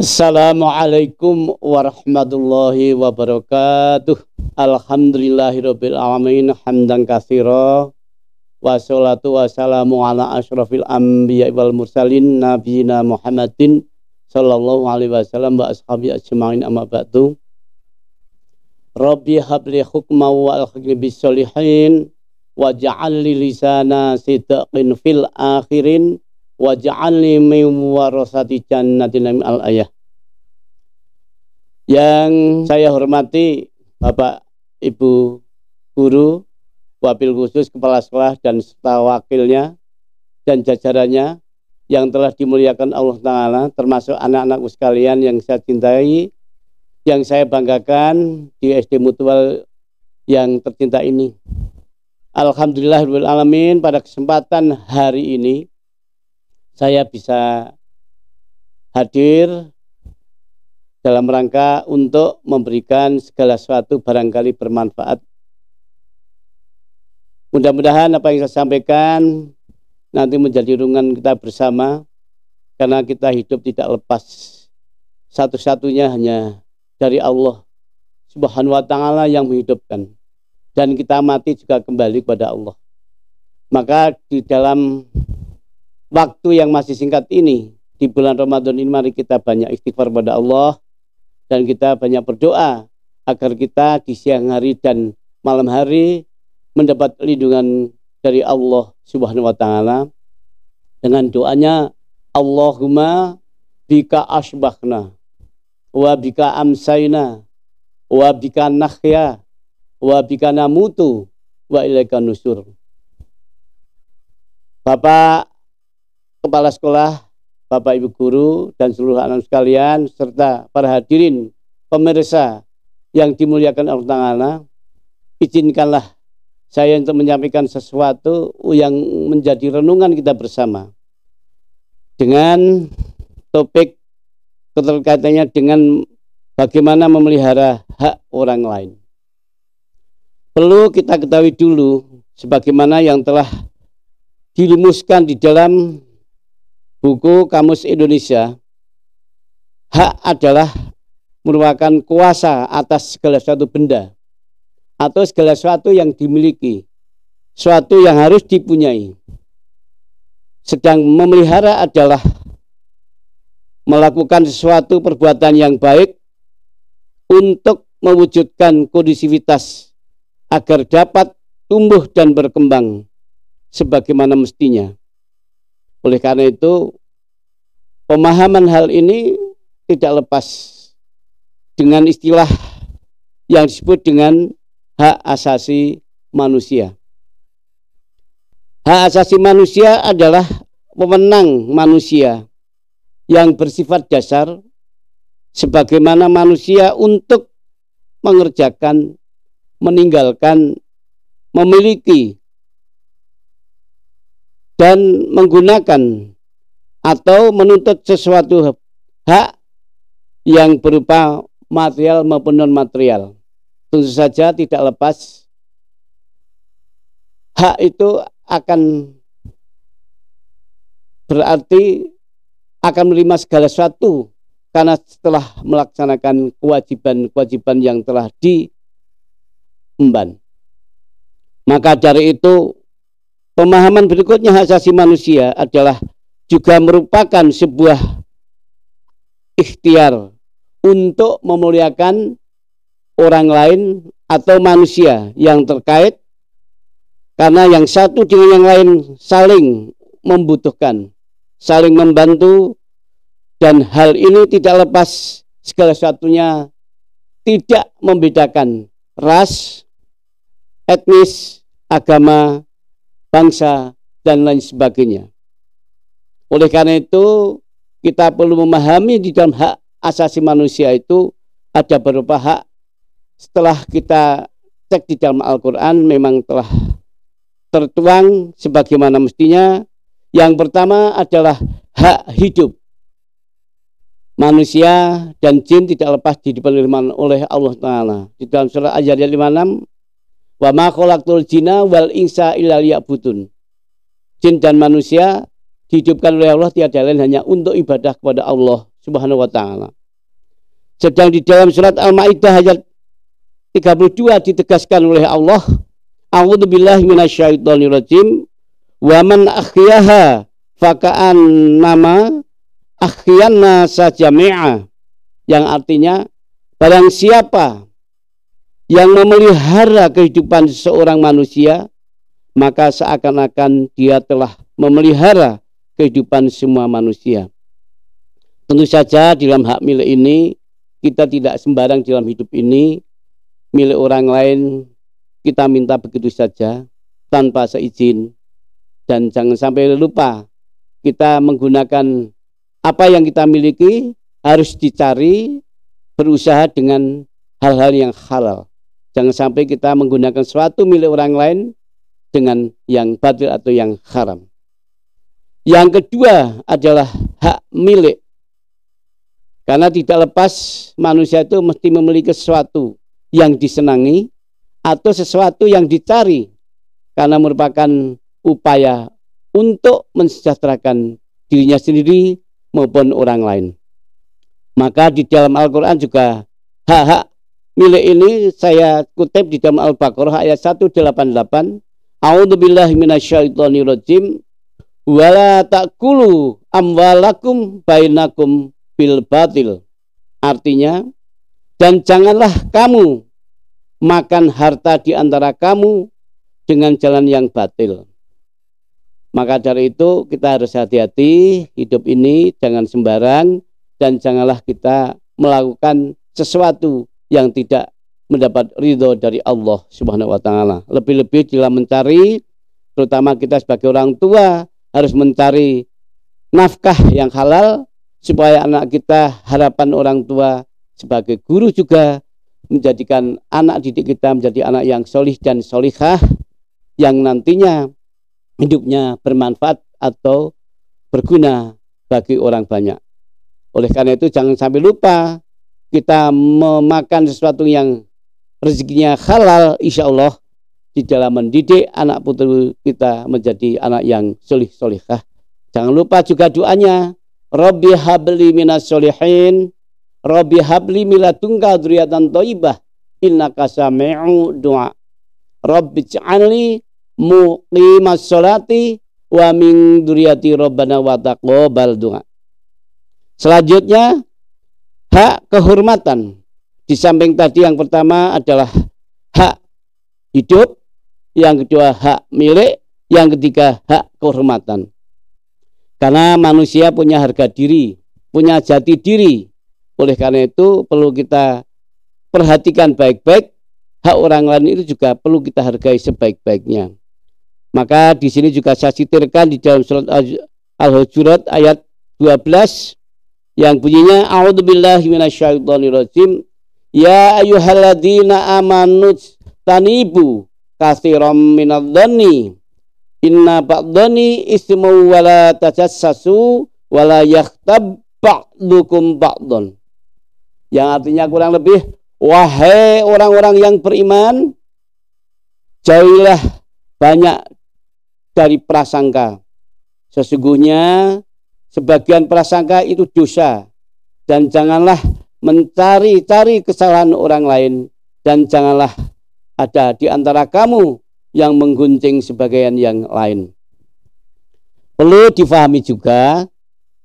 Assalamualaikum warahmatullahi wabarakatuh. Alhamdulillahirabbil alamin hamdan katsira wassalatu wassalamu ala asyrafil anbiya wal mursalin nabiyina Muhammadin sallallahu alaihi wasallam wa ashabi ajmain amma ba'du. Rabbi habli hukma wa alhiqni bis solihin wa ja'alli lisana sidqin fil akhirin waj'alni min warasati jannatin al ayah yang saya hormati Bapak Ibu Guru, Wabil Khusus, Kepala Sekolah, dan serta wakilnya dan jajarannya yang telah dimuliakan Allah Ta'ala, termasuk anak-anakku sekalian yang saya cintai, yang saya banggakan di SD Mutual yang tercinta ini. Alhamdulillah alamin pada kesempatan hari ini saya bisa hadir dalam rangka untuk memberikan segala sesuatu barangkali bermanfaat. Mudah-mudahan apa yang saya sampaikan nanti menjadi rungan kita bersama karena kita hidup tidak lepas satu-satunya hanya dari Allah Subhanahu wa taala yang menghidupkan dan kita mati juga kembali kepada Allah. Maka di dalam waktu yang masih singkat ini di bulan Ramadan ini mari kita banyak istighfar kepada Allah dan kita banyak berdoa agar kita di siang hari dan malam hari mendapat lindungan dari Allah Subhanahu wa taala dengan doanya Allahumma bika asbahna wa bika amsayna wa bika nahya wa bika namutu wa ilaika nusur Bapak Kepala Sekolah Bapak Ibu guru dan seluruh anak sekalian serta para hadirin pemirsa yang dimuliakan Allah Ta'ala izinkanlah saya untuk menyampaikan sesuatu yang menjadi renungan kita bersama dengan topik keterkaitannya dengan bagaimana memelihara hak orang lain. Perlu kita ketahui dulu sebagaimana yang telah dilumuskan di dalam buku Kamus Indonesia, hak adalah merupakan kuasa atas segala suatu benda atau segala sesuatu yang dimiliki, suatu yang harus dipunyai. Sedang memelihara adalah melakukan sesuatu perbuatan yang baik untuk mewujudkan kondisivitas agar dapat tumbuh dan berkembang sebagaimana mestinya. Oleh karena itu, pemahaman hal ini tidak lepas dengan istilah yang disebut dengan hak asasi manusia. Hak asasi manusia adalah pemenang manusia yang bersifat dasar sebagaimana manusia untuk mengerjakan, meninggalkan, memiliki dan menggunakan atau menuntut sesuatu hak yang berupa material maupun non material. Tentu saja tidak lepas hak itu akan berarti akan menerima segala sesuatu karena setelah melaksanakan kewajiban-kewajiban yang telah diemban. Maka dari itu Pemahaman berikutnya hak asasi manusia adalah juga merupakan sebuah ikhtiar untuk memuliakan orang lain atau manusia yang terkait karena yang satu dengan yang lain saling membutuhkan, saling membantu dan hal ini tidak lepas segala satunya tidak membedakan ras, etnis, agama, bangsa, dan lain sebagainya. Oleh karena itu, kita perlu memahami di dalam hak asasi manusia itu ada beberapa hak. Setelah kita cek di dalam Al-Quran memang telah tertuang sebagaimana mestinya. Yang pertama adalah hak hidup. Manusia dan jin tidak lepas dipelihara oleh Allah Ta'ala. Di dalam surah al 56 Wa ma khalaqtul jinna wal insa illa liya'budun. Jin dan manusia dihidupkan oleh Allah tiada lain hanya untuk ibadah kepada Allah Subhanahu wa taala. Sedang di dalam surat Al-Maidah ayat 32 ditegaskan oleh Allah, A'udzu billahi minasyaitonir rajim. Wa man akhyaha faka'an nama akhyanna sajami'a yang artinya barang siapa yang memelihara kehidupan seorang manusia, maka seakan-akan dia telah memelihara kehidupan semua manusia. Tentu saja dalam hak milik ini, kita tidak sembarang dalam hidup ini, milik orang lain kita minta begitu saja tanpa seizin. Dan jangan sampai lupa kita menggunakan apa yang kita miliki harus dicari berusaha dengan hal-hal yang halal Jangan sampai kita menggunakan suatu milik orang lain dengan yang batil atau yang haram. Yang kedua adalah hak milik. Karena tidak lepas manusia itu mesti memiliki sesuatu yang disenangi atau sesuatu yang dicari karena merupakan upaya untuk mensejahterakan dirinya sendiri maupun orang lain. Maka di dalam Al-Quran juga hak-hak milik ini saya kutip di dalam Al-Baqarah ayat 188. A'udzubillahi minasyaitonirrajim. Wala takulu amwalakum bainakum bil batil. Artinya, dan janganlah kamu makan harta di antara kamu dengan jalan yang batil. Maka dari itu kita harus hati-hati hidup ini jangan sembarang dan janganlah kita melakukan sesuatu yang tidak mendapat ridho dari Allah Subhanahu wa taala. Lebih-lebih jika mencari terutama kita sebagai orang tua harus mencari nafkah yang halal supaya anak kita harapan orang tua sebagai guru juga menjadikan anak didik kita menjadi anak yang solih dan solihah yang nantinya hidupnya bermanfaat atau berguna bagi orang banyak. Oleh karena itu jangan sampai lupa kita memakan sesuatu yang rezekinya halal insya Allah di dalam mendidik anak putri kita menjadi anak yang solih solihah. Jangan lupa juga doanya. Robbi habli minas solihin. Robbi habli milatungka duriatan toibah. Inna kasami'u doa. Rabbi mu muqimas solati wa min robbana robbana wa taqobal doa. Selanjutnya, hak kehormatan. Di samping tadi yang pertama adalah hak hidup, yang kedua hak milik, yang ketiga hak kehormatan. Karena manusia punya harga diri, punya jati diri. Oleh karena itu perlu kita perhatikan baik-baik hak orang lain itu juga perlu kita hargai sebaik-baiknya. Maka di sini juga saya citirkan di dalam surat Al-Hujurat ayat 12 yang bunyinya a'udzubillahi minasyaitonirrajim ya ayyuhalladzina amanu tanibu katsiran minadh-dhanni inna ba'dhani ismu wa la tajassasu wa la ba'dukum ba'dhan yang artinya kurang lebih wahai orang-orang yang beriman jauhilah banyak dari prasangka sesungguhnya Sebagian prasangka itu dosa dan janganlah mencari-cari kesalahan orang lain dan janganlah ada di antara kamu yang menggunting sebagian yang lain. Perlu difahami juga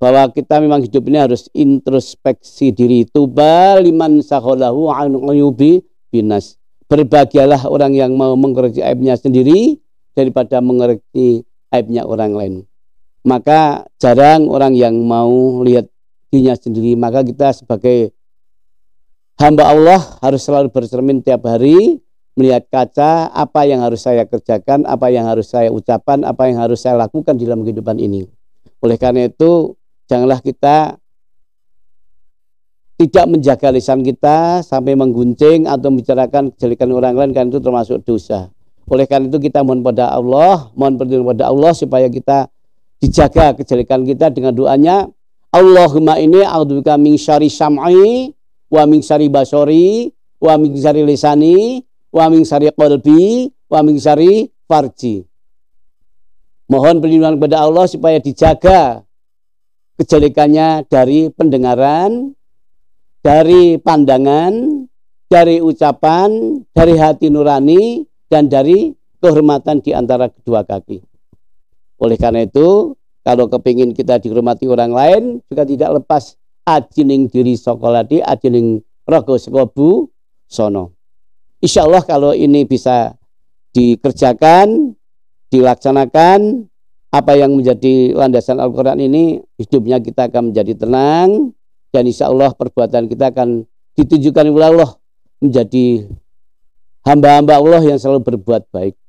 bahwa kita memang hidup ini harus introspeksi diri. Tuba liman sahulahu an binas. Berbahagialah orang yang mau mengoreksi aibnya sendiri daripada mengoreksi aibnya orang lain maka jarang orang yang mau lihat dirinya sendiri. Maka kita sebagai hamba Allah harus selalu bercermin tiap hari, melihat kaca, apa yang harus saya kerjakan, apa yang harus saya ucapkan, apa yang harus saya lakukan dalam kehidupan ini. Oleh karena itu, janganlah kita tidak menjaga lisan kita sampai mengguncing atau membicarakan kejelekan orang lain karena itu termasuk dosa. Oleh karena itu kita mohon pada Allah, mohon berdiri pada Allah supaya kita dijaga kejelekan kita dengan doanya Allahumma ini a'udzubika min syari sam'i wa min syari basori wa min syari lisani wa min syari qalbi wa min syari farji mohon perlindungan kepada Allah supaya dijaga kejelekannya dari pendengaran dari pandangan dari ucapan dari hati nurani dan dari kehormatan di antara kedua kaki oleh karena itu, kalau kepingin kita dihormati orang lain, juga tidak lepas ajining diri sokoladi, ajining rogo sekobu sono. Insya Allah kalau ini bisa dikerjakan, dilaksanakan, apa yang menjadi landasan Al-Quran ini, hidupnya kita akan menjadi tenang, dan insya Allah perbuatan kita akan ditujukan oleh Allah menjadi hamba-hamba Allah yang selalu berbuat baik.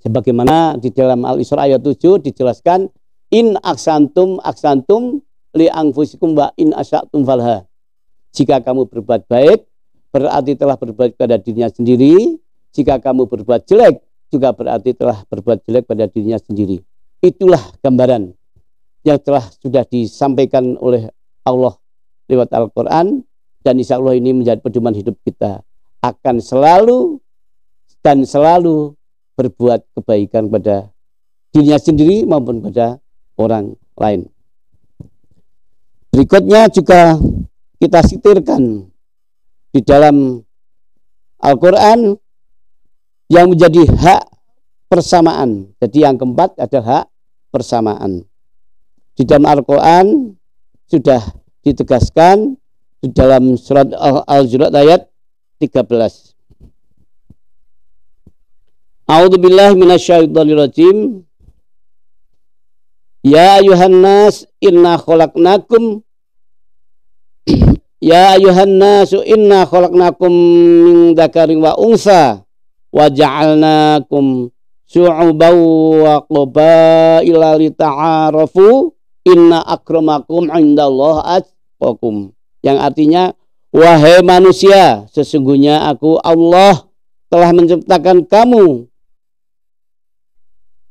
Sebagaimana di dalam Al-Isra ayat 7 dijelaskan in aksantum aksantum li angfusikum wa in asyatum falha. Jika kamu berbuat baik berarti telah berbuat pada dirinya sendiri, jika kamu berbuat jelek juga berarti telah berbuat jelek pada dirinya sendiri. Itulah gambaran yang telah sudah disampaikan oleh Allah lewat Al-Quran dan insya Allah ini menjadi pedoman hidup kita akan selalu dan selalu berbuat kebaikan pada dirinya sendiri maupun pada orang lain. Berikutnya juga kita sitirkan di dalam Al-Quran yang menjadi hak persamaan. Jadi yang keempat adalah hak persamaan. Di dalam Al-Quran sudah ditegaskan di dalam surat Al-Jurat ayat 13. A'udzubillah minasyaitonirrajim. Ya ayuhan nas inna khalaqnakum Ya ayuhan Nas, inna khalaqnakum min dzakarin wa unsa wa ja'alnakum syu'uban wa qabaila lita'arafu inna akramakum indallahi atqakum yang artinya wahai manusia sesungguhnya aku Allah telah menciptakan kamu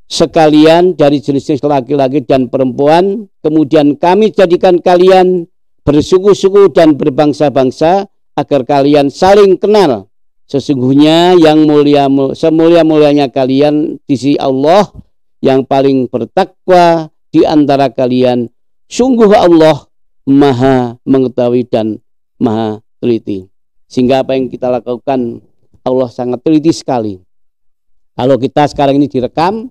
sekalian dari jenis-jenis laki-laki dan perempuan, kemudian kami jadikan kalian bersuku-suku dan berbangsa-bangsa agar kalian saling kenal. Sesungguhnya yang mulia semulia-mulianya kalian di sisi Allah yang paling bertakwa di antara kalian. Sungguh Allah Maha mengetahui dan Maha teliti. Sehingga apa yang kita lakukan Allah sangat teliti sekali. Kalau kita sekarang ini direkam,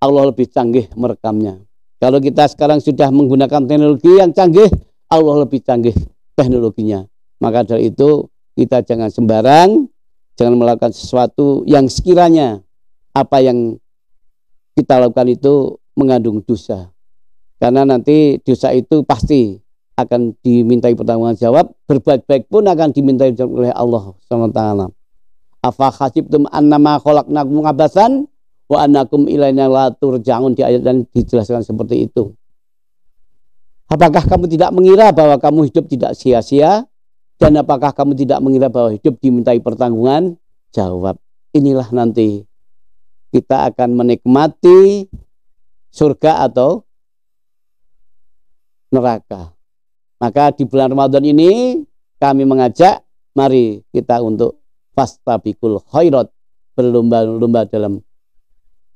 Allah lebih canggih merekamnya. Kalau kita sekarang sudah menggunakan teknologi yang canggih, Allah lebih canggih teknologinya. Maka dari itu kita jangan sembarang, jangan melakukan sesuatu yang sekiranya apa yang kita lakukan itu mengandung dosa. Karena nanti dosa itu pasti akan dimintai pertanggungan jawab, berbuat baik pun akan dimintai jawab oleh Allah SWT. Afa khasibtum annama kholaknakum abasan wa anakum ilainya latur turja'un di ayat dan dijelaskan seperti itu. Apakah kamu tidak mengira bahwa kamu hidup tidak sia-sia dan apakah kamu tidak mengira bahwa hidup dimintai pertanggungan? Jawab, inilah nanti kita akan menikmati surga atau neraka. Maka di bulan Ramadan ini kami mengajak mari kita untuk fastabikul khairat berlomba-lomba dalam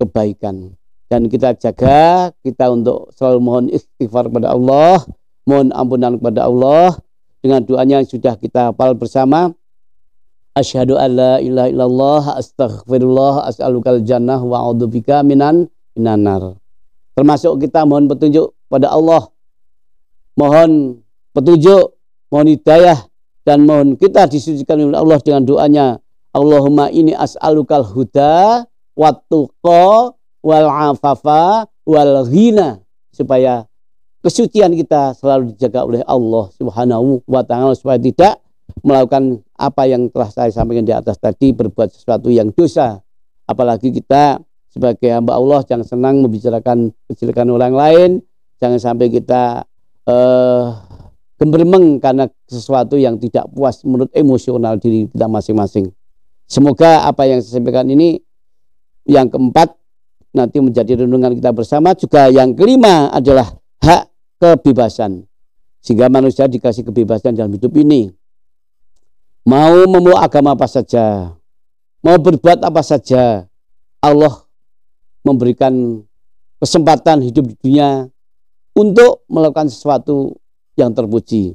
kebaikan. Dan kita jaga, kita untuk selalu mohon istighfar kepada Allah, mohon ampunan kepada Allah, dengan doanya yang sudah kita hafal bersama. Asyhadu an la ilaha illallah astaghfirullah as'alukal jannah wa a'udzubika minan minanar. Termasuk kita mohon petunjuk pada Allah. Mohon petunjuk, mohon hidayah dan mohon kita disucikan oleh Allah dengan doanya. Allahumma ini as'alukal huda wattuqa wal afafa wal ghina supaya kesucian kita selalu dijaga oleh Allah Subhanahu wa taala supaya tidak melakukan apa yang telah saya sampaikan di atas tadi berbuat sesuatu yang dosa apalagi kita sebagai hamba Allah jangan senang membicarakan kejelekan orang lain jangan sampai kita eh, gembermeng karena sesuatu yang tidak puas menurut emosional diri kita masing-masing semoga apa yang saya sampaikan ini yang keempat nanti menjadi renungan kita bersama juga yang kelima adalah hak kebebasan sehingga manusia dikasih kebebasan dalam hidup ini mau memeluk agama apa saja mau berbuat apa saja Allah memberikan kesempatan hidup di dunia untuk melakukan sesuatu yang terpuji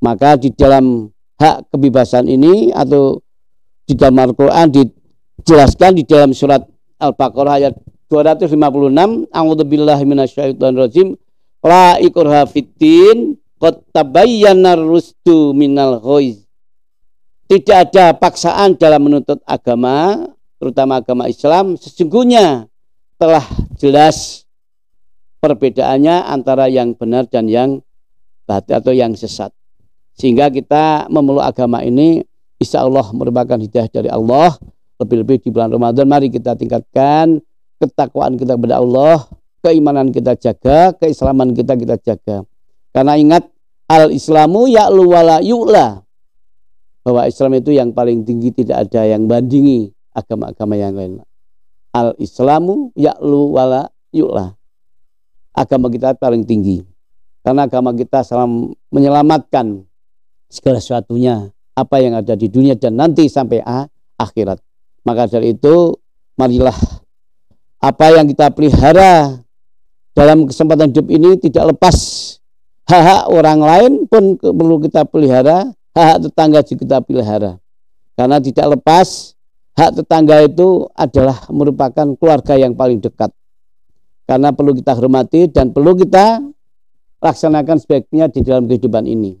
maka di dalam hak kebebasan ini atau di dalam Al-Quran di jelaskan di dalam surat Al-Baqarah ayat 256 A'udzubillahi minasyaitonirrajim la ikraha fiddin qad tabayyana rusdu minal ghaiz tidak ada paksaan dalam menuntut agama terutama agama Islam sesungguhnya telah jelas perbedaannya antara yang benar dan yang batil atau yang sesat sehingga kita memeluk agama ini insya Allah merupakan hidayah dari Allah lebih-lebih di bulan Ramadan mari kita tingkatkan ketakwaan kita kepada Allah, keimanan kita jaga, keislaman kita kita jaga. Karena ingat al-islamu ya wala yu'la. Bahwa Islam itu yang paling tinggi tidak ada yang bandingi agama-agama yang lain. Al-islamu ya wala yu'la. Agama kita paling tinggi. Karena agama kita salam menyelamatkan segala sesuatunya apa yang ada di dunia dan nanti sampai akhirat. Maka dari itu, marilah apa yang kita pelihara dalam kesempatan hidup ini tidak lepas hak-hak orang lain pun perlu kita pelihara, hak tetangga juga kita pelihara. Karena tidak lepas hak tetangga itu adalah merupakan keluarga yang paling dekat. Karena perlu kita hormati dan perlu kita laksanakan sebaiknya di dalam kehidupan ini.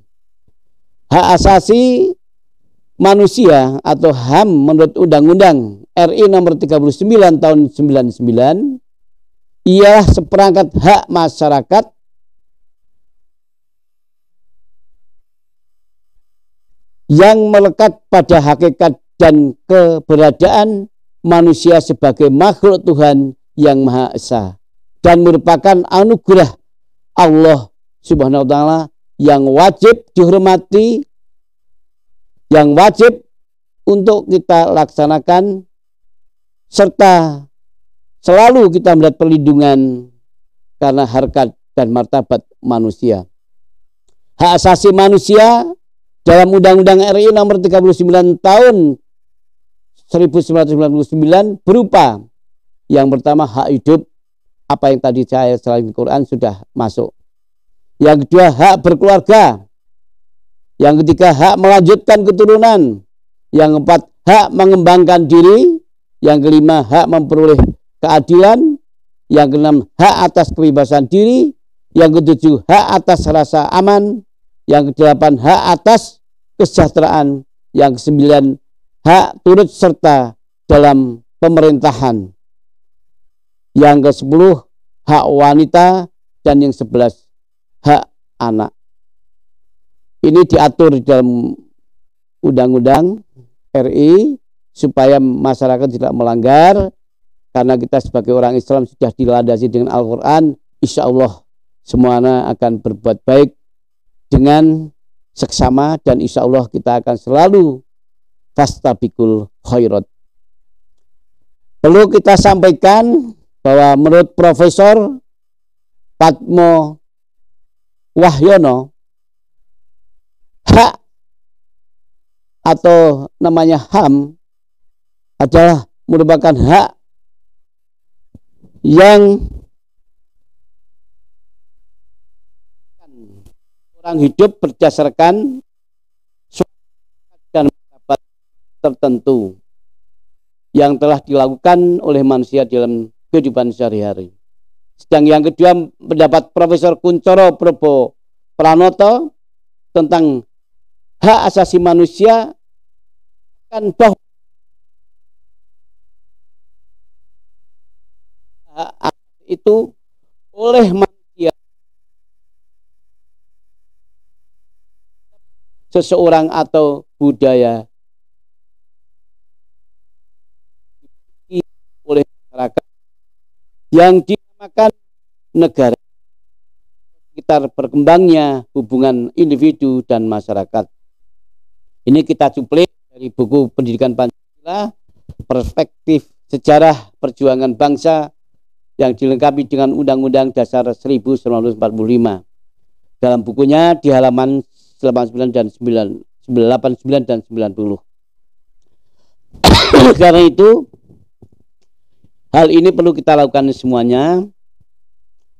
Hak asasi manusia atau HAM menurut Undang-Undang RI nomor 39 tahun 99 ialah seperangkat hak masyarakat yang melekat pada hakikat dan keberadaan manusia sebagai makhluk Tuhan yang Maha Esa dan merupakan anugerah Allah Subhanahu wa taala yang wajib dihormati yang wajib untuk kita laksanakan serta selalu kita melihat perlindungan karena harkat dan martabat manusia. Hak asasi manusia dalam Undang-Undang RI nomor 39 tahun 1999 berupa yang pertama hak hidup apa yang tadi saya selain Quran sudah masuk. Yang kedua hak berkeluarga yang ketiga, hak melanjutkan keturunan. Yang keempat, hak mengembangkan diri. Yang kelima, hak memperoleh keadilan. Yang keenam, hak atas kebebasan diri. Yang ketujuh, hak atas rasa aman. Yang kedelapan, hak atas kesejahteraan. Yang kesembilan, hak turut serta dalam pemerintahan. Yang kesepuluh hak wanita. Dan yang sebelas, hak anak ini diatur dalam undang-undang RI supaya masyarakat tidak melanggar karena kita sebagai orang Islam sudah dilandasi dengan Al-Quran insya Allah semuanya akan berbuat baik dengan seksama dan insya Allah kita akan selalu fastabikul khairat perlu kita sampaikan bahwa menurut Profesor Patmo Wahyono hak atau namanya ham adalah merupakan hak yang orang hidup berdasarkan dan pendapat tertentu yang telah dilakukan oleh manusia dalam kehidupan sehari-hari. Sedang yang kedua pendapat Profesor Kuncoro Probo Pranoto tentang hak asasi manusia kan toh itu oleh manusia seseorang atau budaya oleh masyarakat yang dinamakan negara sekitar berkembangnya hubungan individu dan masyarakat. Ini kita cuplik dari buku Pendidikan Pancasila, perspektif sejarah perjuangan bangsa yang dilengkapi dengan Undang-Undang Dasar 1945. Dalam bukunya di halaman 89 dan 9, 89 dan 90. Karena itu hal ini perlu kita lakukan semuanya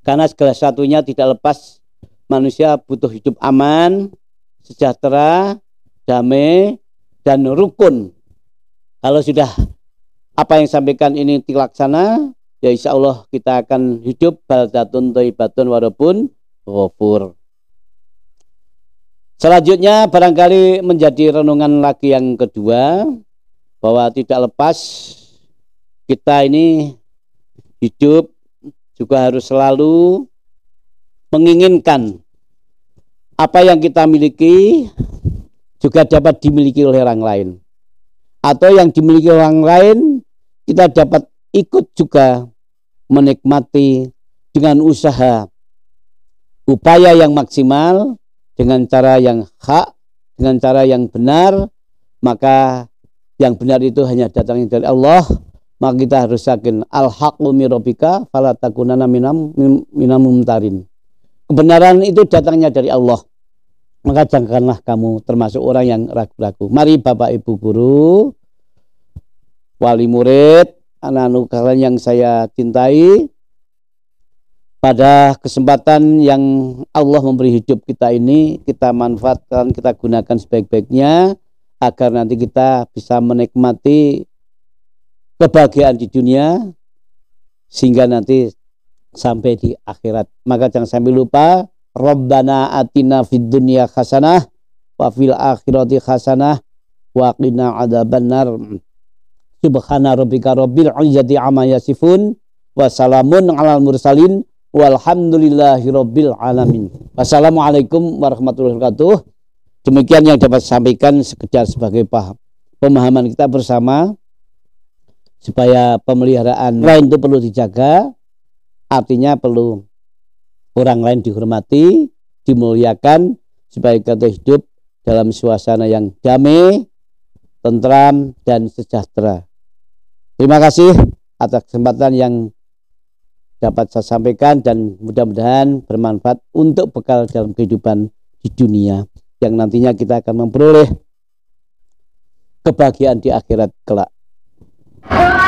karena segala satunya tidak lepas manusia butuh hidup aman, sejahtera, damai dan rukun. Kalau sudah apa yang sampaikan ini dilaksana, ya insya Allah kita akan hidup baldatun toibatun walaupun ghafur. Selanjutnya barangkali menjadi renungan lagi yang kedua bahwa tidak lepas kita ini hidup juga harus selalu menginginkan apa yang kita miliki juga dapat dimiliki oleh orang lain. Atau yang dimiliki orang lain, kita dapat ikut juga menikmati dengan usaha upaya yang maksimal dengan cara yang hak, dengan cara yang benar, maka yang benar itu hanya datang dari Allah, maka kita harus yakin al-haqqu mirobika fala takunana minam mumtarin. Kebenaran itu datangnya dari Allah maka janganlah kamu termasuk orang yang ragu-ragu. Mari Bapak Ibu guru, wali murid, anak-anak kalian yang saya cintai, pada kesempatan yang Allah memberi hidup kita ini, kita manfaatkan, kita gunakan sebaik-baiknya, agar nanti kita bisa menikmati kebahagiaan di dunia, sehingga nanti sampai di akhirat. Maka jangan sampai lupa Rabbana atina fid dunya khasanah wa fil akhirati khasanah wa qina adzabannar. Subhana rabbika rabbil izzati amma yasifun wa salamun alal mursalin walhamdulillahi rabbil alamin. Wassalamualaikum warahmatullahi wabarakatuh. Demikian yang dapat sampaikan sekedar sebagai paham pemahaman kita bersama supaya pemeliharaan lain itu perlu dijaga artinya perlu orang lain dihormati, dimuliakan supaya kita hidup dalam suasana yang damai, tentram dan sejahtera. Terima kasih atas kesempatan yang dapat saya sampaikan dan mudah-mudahan bermanfaat untuk bekal dalam kehidupan di dunia yang nantinya kita akan memperoleh kebahagiaan di akhirat kelak.